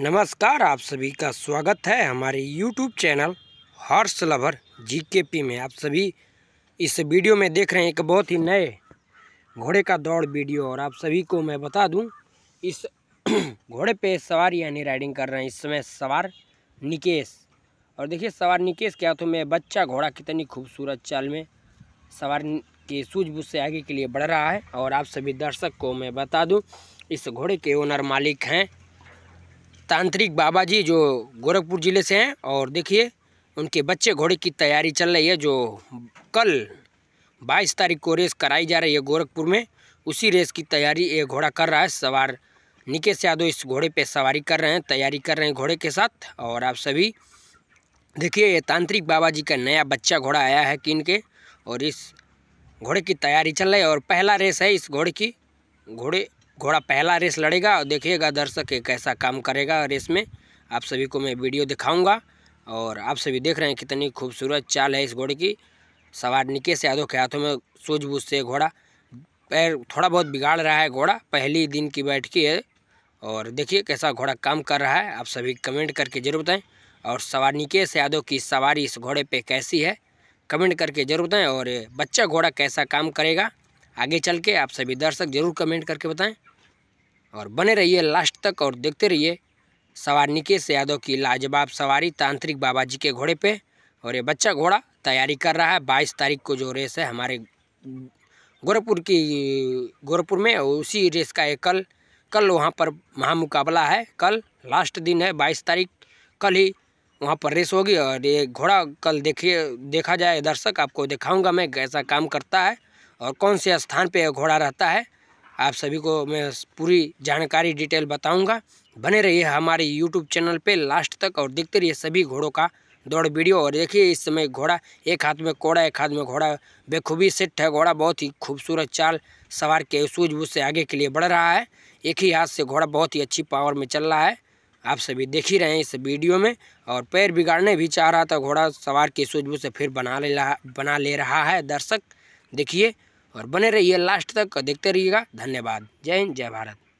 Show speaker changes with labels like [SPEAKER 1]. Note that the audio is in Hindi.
[SPEAKER 1] नमस्कार आप सभी का स्वागत है हमारे YouTube channel horse lover P में आप सभी इस वीडियो में देख रहे हैं एक बहुत ही नए घोड़े का दौड़ वीडियो और आप सभी को मैं बता दूं इस घोड़े पे सवार यानी राइडिंग कर रहे हैं इस समय सवार निकेश और देखिए सवार निकेश क्या तो मैं बच्चा घोड़ा कितनी खूबसूरत चाल में सवार के सूझबूझ से आगे के लिए बढ़ रहा है और आप सभी दर्शक को मैं बता दूँ इस घोड़े के ओनर मालिक हैं तांत्रिक बाबा जी जो गोरखपुर ज़िले से हैं और देखिए उनके बच्चे घोड़े की तैयारी चल रही है जो कल 22 तारीख को रेस कराई जा रही है गोरखपुर में उसी रेस की तैयारी ये घोड़ा कर रहा है सवार निकेश यादव इस घोड़े पे सवारी कर रहे हैं तैयारी कर रहे हैं घोड़े के साथ और आप सभी देखिए ये तांत्रिक बाबा जी का नया बच्चा घोड़ा आया है किन के और इस घोड़े की तैयारी चल रही है और पहला रेस है इस घोड़े की घोड़े घोड़ा पहला रेस लड़ेगा और देखिएगा दर्शक कैसा काम करेगा रेस में आप सभी को मैं वीडियो दिखाऊंगा और आप सभी देख रहे हैं कितनी खूबसूरत चाल है इस घोड़े की सवार निकेश यादव के हाथों में सूझबूझ से घोड़ा पैर थोड़ा बहुत बिगाड़ रहा है घोड़ा पहली दिन की बैठकी है और देखिए कैसा घोड़ा काम कर रहा है आप सभी कमेंट करके ज़रूर बताएँ और सवार निकेश यादव की सवारी इस घोड़े पर कैसी है कमेंट करके ज़रूर बताएँ और बच्चा घोड़ा कैसा काम करेगा आगे चल के आप सभी दर्शक जरूर कमेंट करके बताएं और बने रहिए लास्ट तक और देखते रहिए सवार निकेश यादव की लाजवाब सवारी तांत्रिक बाबा जी के घोड़े पे और ये बच्चा घोड़ा तैयारी कर रहा है बाईस तारीख को जो रेस है हमारे गोरखपुर की गोरखपुर में उसी रेस का एक कल कल वहाँ पर महामुकाबला है कल लास्ट दिन है बाईस तारीख कल ही वहाँ पर रेस होगी और ये घोड़ा कल देखिए देखा जाए दर्शक आपको दिखाऊंगा मैं कैसा काम करता है और कौन से स्थान पे घोड़ा रहता है आप सभी को मैं पूरी जानकारी डिटेल बताऊंगा बने रहिए हमारे यूट्यूब चैनल पे लास्ट तक और देखते रहिए सभी घोड़ों का दौड़ वीडियो और देखिए इस समय घोड़ा एक हाथ में कोड़ा एक हाथ में घोड़ा बेखूबी सेट है घोड़ा बहुत ही खूबसूरत चाल सवार के सूझबूझ से आगे के लिए बढ़ रहा है एक ही हाथ से घोड़ा बहुत ही अच्छी पावर में चल रहा है आप सभी देख ही रहे हैं इस वीडियो में और पैर बिगाड़ने भी चाह रहा था घोड़ा सवार की सूझबूझ से फिर बना ले रहा बना ले रहा है दर्शक देखिए और बने रहिए लास्ट तक देखते रहिएगा धन्यवाद जय हिंद जय भारत